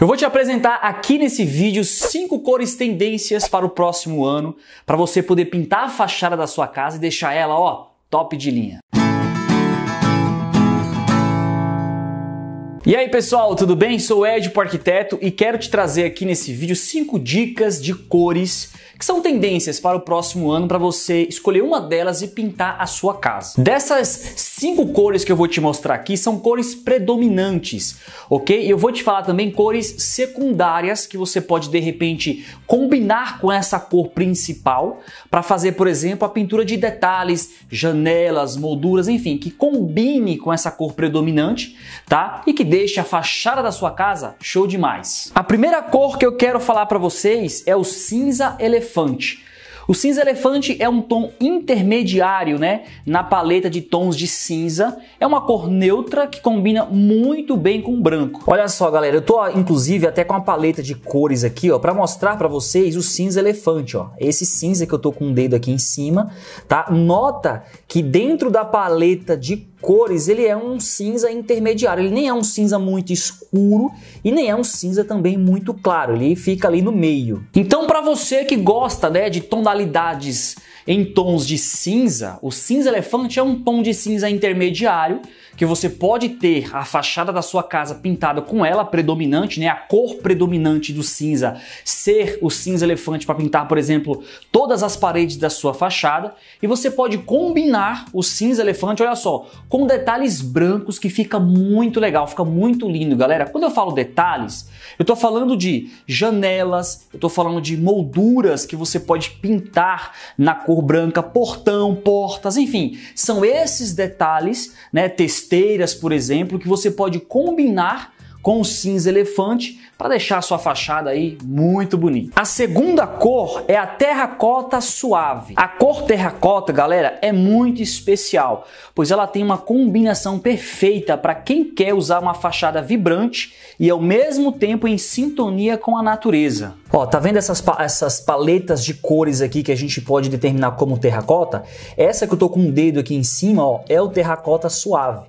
Eu vou te apresentar aqui nesse vídeo cinco cores tendências para o próximo ano, para você poder pintar a fachada da sua casa e deixar ela, ó, top de linha. E aí pessoal, tudo bem? Sou o Ed, o arquiteto, e quero te trazer aqui nesse vídeo 5 dicas de cores que são tendências para o próximo ano para você escolher uma delas e pintar a sua casa. Dessas cinco cores que eu vou te mostrar aqui são cores predominantes, ok? E eu vou te falar também cores secundárias que você pode de repente combinar com essa cor principal para fazer, por exemplo, a pintura de detalhes, janelas, molduras, enfim, que combine com essa cor predominante, tá? E que dê deixa a fachada da sua casa show demais. A primeira cor que eu quero falar para vocês é o cinza elefante. O cinza elefante é um tom intermediário, né, na paleta de tons de cinza. É uma cor neutra que combina muito bem com o branco. Olha só, galera, eu tô inclusive até com a paleta de cores aqui, ó, para mostrar para vocês o cinza elefante, ó. Esse cinza que eu tô com o dedo aqui em cima, tá? Nota que dentro da paleta de cores, ele é um cinza intermediário. Ele nem é um cinza muito escuro e nem é um cinza também muito claro. Ele fica ali no meio. Então, para você que gosta, né, de tom tonalidades em tons de cinza, o cinza elefante é um tom de cinza intermediário que você pode ter a fachada da sua casa pintada com ela predominante, né, a cor predominante do cinza ser o cinza elefante para pintar, por exemplo, todas as paredes da sua fachada, e você pode combinar o cinza elefante, olha só, com detalhes brancos que fica muito legal, fica muito lindo, galera. Quando eu falo detalhes, eu estou falando de janelas, eu estou falando de molduras que você pode pintar na cor branca, portão, portas, enfim, são esses detalhes, né, texturas por exemplo, que você pode combinar com o cinza elefante para deixar a sua fachada aí muito bonita. A segunda cor é a terracota suave. A cor terracota, galera, é muito especial, pois ela tem uma combinação perfeita para quem quer usar uma fachada vibrante e ao mesmo tempo em sintonia com a natureza. Ó, tá vendo essas, pa essas paletas de cores aqui que a gente pode determinar como terracota? Essa que eu tô com o um dedo aqui em cima, ó, é o terracota suave.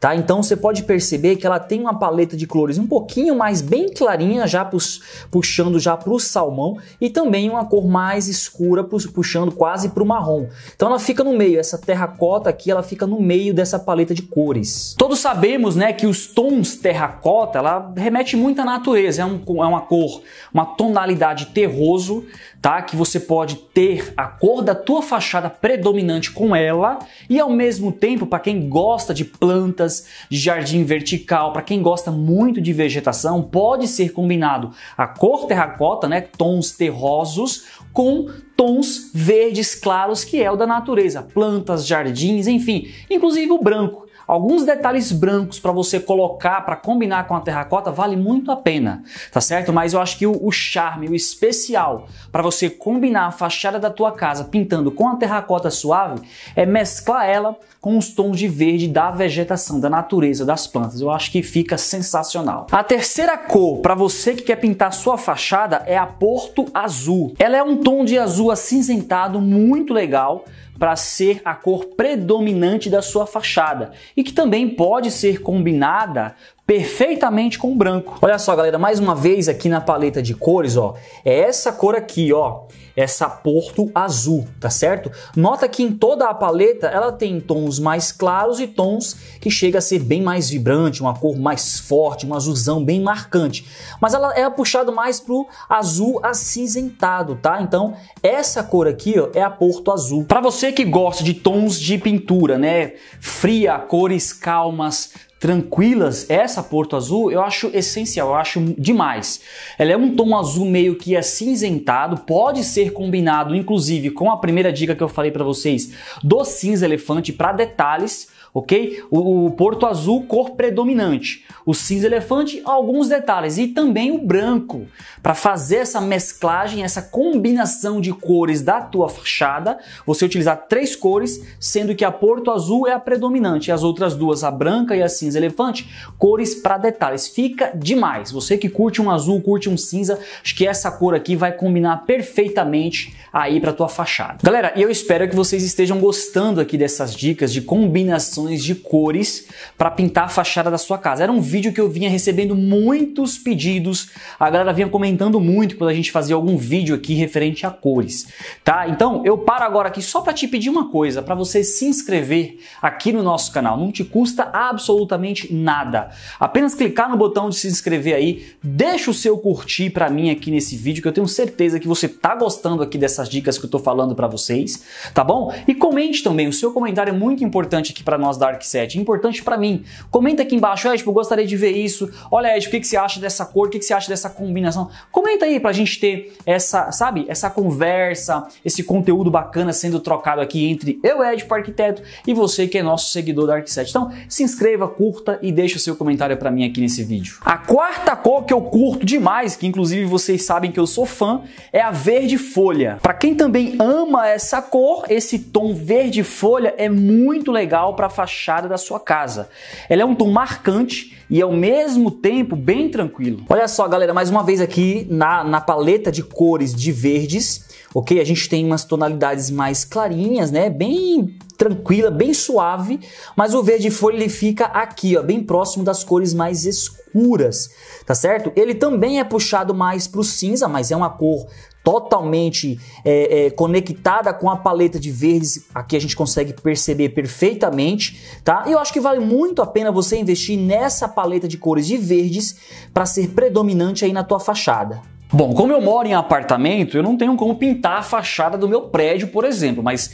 tá? Então você pode perceber que ela tem uma paleta de cores um pouquinho mais bem clarinha, já pux, puxando já para o salmão, e também uma cor mais escura, puxando quase para o marrom. Então ela fica no meio, essa terracota aqui, ela fica no meio dessa paleta de cores. Todos sabemos, né, que os tons terracota, ela remete muito à natureza, é, um, é uma cor, uma tonalidade terroso, tá? Que você pode ter a cor da tua fachada predominante com ela e ao mesmo tempo, para quem gosta de plantas plantas, de jardim vertical. Para quem gosta muito de vegetação, pode ser combinado a cor terracota, né, tons terrosos, com tons verdes claros, que é o da natureza, plantas, jardins, enfim, inclusive o branco alguns detalhes brancos para você colocar para combinar com a terracota vale muito a pena, tá certo? Mas eu acho que o, o charme, o especial para você combinar a fachada da tua casa pintando com a terracota suave é mesclar ela com os tons de verde da vegetação, da natureza, das plantas. Eu acho que fica sensacional. A terceira cor para você que quer pintar sua fachada é a Porto Azul. Ela é um tom de azul acinzentado muito legal, para ser a cor predominante da sua fachada e que também pode ser combinada perfeitamente com o branco. Olha só, galera, mais uma vez aqui na paleta de cores, ó, é essa cor aqui, ó, essa porto azul, tá certo? Nota que em toda a paleta ela tem tons mais claros e tons que chega a ser bem mais vibrante, uma cor mais forte, um azulzão bem marcante. Mas ela é puxado mais pro azul acinzentado, tá? Então, essa cor aqui, ó, é a porto azul. Para você que gosta de tons de pintura, né, fria, cores calmas, tranquilas, essa Porto Azul eu acho essencial, eu acho demais. Ela é um tom azul meio que acinzentado, pode ser combinado inclusive com a primeira dica que eu falei para vocês do cinza elefante para detalhes ok? O, o Porto Azul, cor predominante. O cinza elefante, alguns detalhes. E também o branco, para fazer essa mesclagem, essa combinação de cores da tua fachada, você utilizar três cores, sendo que a Porto Azul é a predominante e as outras duas, a branca e a cinza elefante, cores para detalhes. Fica demais. Você que curte um azul, curte um cinza, acho que essa cor aqui vai combinar perfeitamente aí para tua fachada. Galera, eu espero que vocês estejam gostando aqui dessas dicas de combinações de cores para pintar a fachada da sua casa. Era um vídeo que eu vinha recebendo muitos pedidos, a galera vinha comentando muito quando a gente fazia algum vídeo aqui referente a cores, tá? Então eu paro agora aqui só para te pedir uma coisa, para você se inscrever aqui no nosso canal. Não te custa absolutamente nada. Apenas clicar no botão de se inscrever aí, deixa o seu curtir para mim aqui nesse vídeo que eu tenho certeza que você tá gostando aqui dessas dicas que eu tô falando para vocês, tá bom? E comente também, o seu comentário é muito importante aqui para nós nosso Dark Set. Importante para mim. Comenta aqui embaixo, ah, Ed, tipo, gostaria de ver isso. Olha, Ed, o que, que você acha dessa cor? O que, que você acha dessa combinação? Comenta aí pra gente ter essa, sabe, essa conversa, esse conteúdo bacana sendo trocado aqui entre eu, Ed, o arquiteto, e você que é nosso seguidor da ArcSet. Então, se inscreva, curta e deixa o seu comentário para mim aqui nesse vídeo. A quarta cor que eu curto demais, que inclusive vocês sabem que eu sou fã, é a verde folha. Para quem também ama essa cor, esse tom verde folha é muito legal para fachada da sua casa. Ela é um tom marcante e ao mesmo tempo bem tranquilo. Olha só, galera, mais uma vez aqui na, na paleta de cores de verdes, ok? A gente tem umas tonalidades mais clarinhas, né? Bem tranquila, bem suave, mas o verde folha ele fica aqui, ó, bem próximo das cores mais escuras, tá certo? Ele também é puxado mais pro cinza, mas é uma cor totalmente é, é, conectada com a paleta de verdes, aqui a gente consegue perceber perfeitamente, tá? E eu acho que vale muito a pena você investir nessa paleta de cores de verdes para ser predominante aí na tua fachada. Bom, como eu moro em apartamento, eu não tenho como pintar a fachada do meu prédio, por exemplo, mas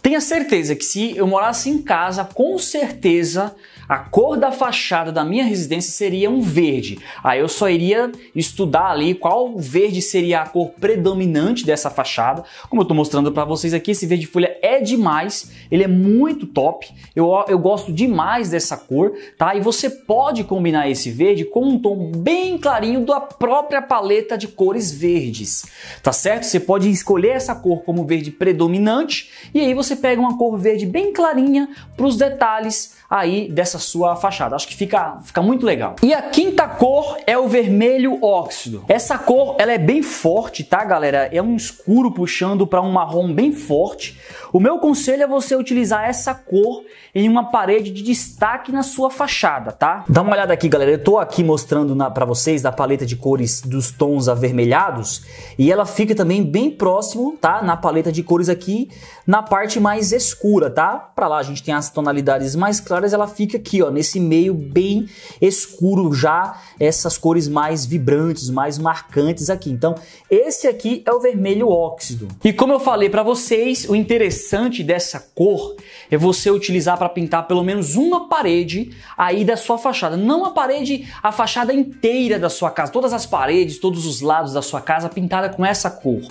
tenha certeza que se eu morasse em casa, com certeza a cor da fachada da minha residência seria um verde. Aí eu só iria estudar ali qual verde seria a cor predominante dessa fachada. Como eu estou mostrando para vocês aqui, esse verde folha é demais, ele é muito top. Eu, eu gosto demais dessa cor, tá? E você pode combinar esse verde com um tom bem clarinho da própria paleta de cores verdes, tá certo? Você pode escolher essa cor como verde predominante e aí você pega uma cor verde bem clarinha para os detalhes aí dessa sua fachada. Acho que fica, fica muito legal. E a quinta cor é o vermelho óxido. Essa cor ela é bem forte, tá, galera? É um escuro puxando para um marrom bem forte. O meu conselho é você utilizar essa cor em uma parede de destaque na sua fachada, tá? Dá uma olhada aqui, galera. Eu tô aqui mostrando para vocês da paleta de cores dos tons avermelhados e ela fica também bem próximo, tá? Na paleta de cores aqui, na parte mais escura, tá? Para lá a gente tem as tonalidades mais claras, ela fica aqui, ó, nesse meio bem escuro já, essas cores mais vibrantes, mais marcantes aqui. Então, esse aqui é o vermelho óxido. E como eu falei para vocês, o interessante interessante dessa cor é você utilizar para pintar pelo menos uma parede aí da sua fachada. Não a parede, a fachada inteira da sua casa, todas as paredes, todos os lados da sua casa pintada com essa cor.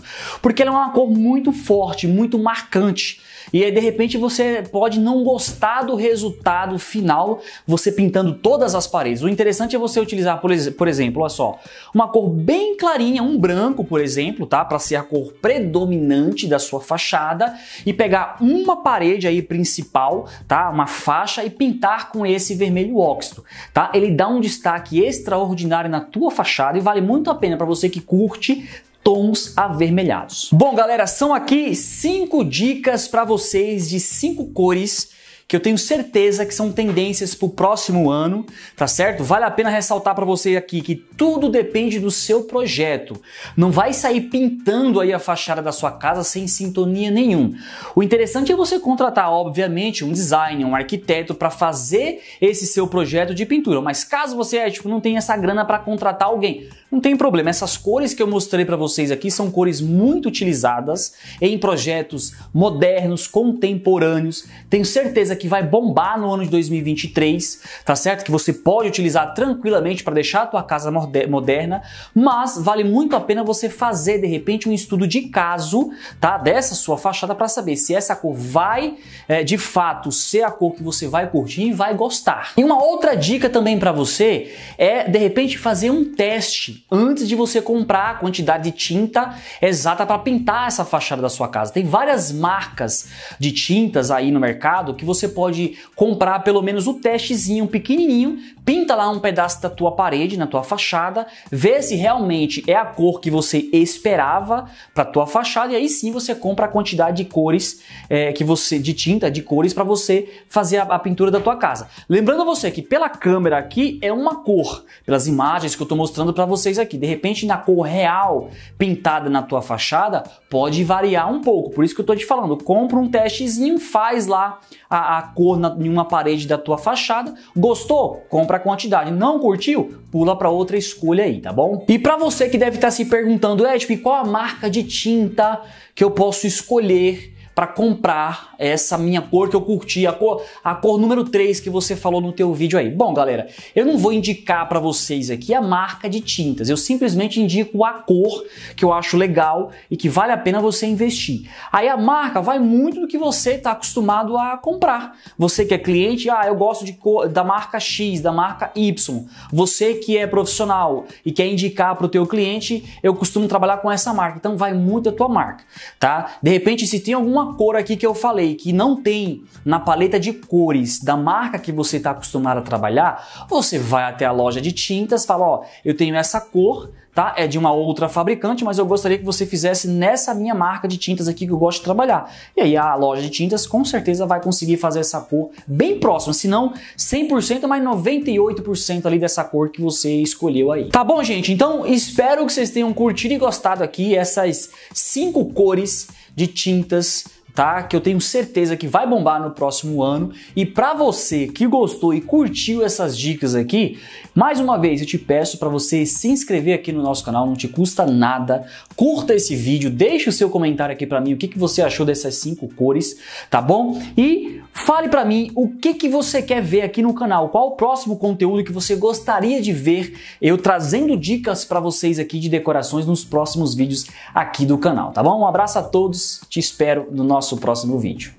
Porque ela é uma cor muito forte, muito marcante. E aí, de repente, você pode não gostar do resultado final você pintando todas as paredes. O interessante é você utilizar, por, ex por exemplo, olha só, uma cor bem clarinha, um branco, por exemplo, tá? Para ser a cor predominante da sua fachada e pegar uma parede aí principal, tá? Uma faixa e pintar com esse vermelho óxido, tá? Ele dá um destaque extraordinário na tua fachada e vale muito a pena para você que curte tons avermelhados. Bom, galera, são aqui cinco dicas para vocês de cinco cores que eu tenho certeza que são tendências para o próximo ano, tá certo? Vale a pena ressaltar para você aqui que tudo depende do seu projeto. Não vai sair pintando aí a fachada da sua casa sem sintonia nenhum. O interessante é você contratar, obviamente, um designer, um arquiteto para fazer esse seu projeto de pintura. Mas caso você é tipo, não tenha essa grana para contratar alguém, não tem problema. Essas cores que eu mostrei para vocês aqui são cores muito utilizadas em projetos modernos, contemporâneos. Tenho certeza que vai bombar no ano de 2023, tá certo? Que você pode utilizar tranquilamente para deixar a tua casa moderna, mas vale muito a pena você fazer de repente um estudo de caso, tá? Dessa sua fachada para saber se essa cor vai é, de fato ser a cor que você vai curtir e vai gostar. E uma outra dica também para você é de repente fazer um teste antes de você comprar a quantidade de tinta exata para pintar essa fachada da sua casa. Tem várias marcas de tintas aí no mercado que você você pode comprar pelo menos o testezinho pequenininho, pinta lá um pedaço da tua parede, na tua fachada, vê se realmente é a cor que você esperava para tua fachada e aí sim você compra a quantidade de cores é, que você de tinta, de cores para você fazer a, a pintura da tua casa. Lembrando você que pela câmera aqui é uma cor, pelas imagens que eu estou mostrando para vocês aqui, de repente na cor real pintada na tua fachada pode variar um pouco. Por isso que eu estou te falando, compra um testezinho, faz lá a, a a cor na, em uma parede da tua fachada. Gostou? Compra a quantidade. Não curtiu? Pula para outra escolha aí, tá bom? E para você que deve estar tá se perguntando, Ed, qual a marca de tinta que eu posso escolher para comprar essa minha cor que eu curti, a cor, a cor número 3 que você falou no teu vídeo aí. Bom, galera, eu não vou indicar para vocês aqui a marca de tintas. Eu simplesmente indico a cor que eu acho legal e que vale a pena você investir. Aí a marca vai muito do que você está acostumado a comprar. Você que é cliente, ah, eu gosto de cor, da marca X, da marca Y. Você que é profissional e quer indicar para o teu cliente, eu costumo trabalhar com essa marca. Então vai muito a tua marca, tá? De repente, se tem alguma uma cor aqui que eu falei que não tem na paleta de cores da marca que você está acostumado a trabalhar, você vai até a loja de tintas, fala, ó, eu tenho essa cor, tá? É de uma outra fabricante, mas eu gostaria que você fizesse nessa minha marca de tintas aqui que eu gosto de trabalhar. E aí a loja de tintas com certeza vai conseguir fazer essa cor bem próxima, se não 100%, mas 98% ali dessa cor que você escolheu aí. Tá bom, gente? Então espero que vocês tenham curtido e gostado aqui essas cinco cores de tintas tá? Que eu tenho certeza que vai bombar no próximo ano. E para você que gostou e curtiu essas dicas aqui, mais uma vez eu te peço para você se inscrever aqui no nosso canal, não te custa nada. Curta esse vídeo, deixa o seu comentário aqui para mim, o que, que você achou dessas cinco cores, tá bom? E fale para mim o que que você quer ver aqui no canal, qual o próximo conteúdo que você gostaria de ver eu trazendo dicas para vocês aqui de decorações nos próximos vídeos aqui do canal, tá bom? Um abraço a todos, te espero no nosso nosso próximo vídeo.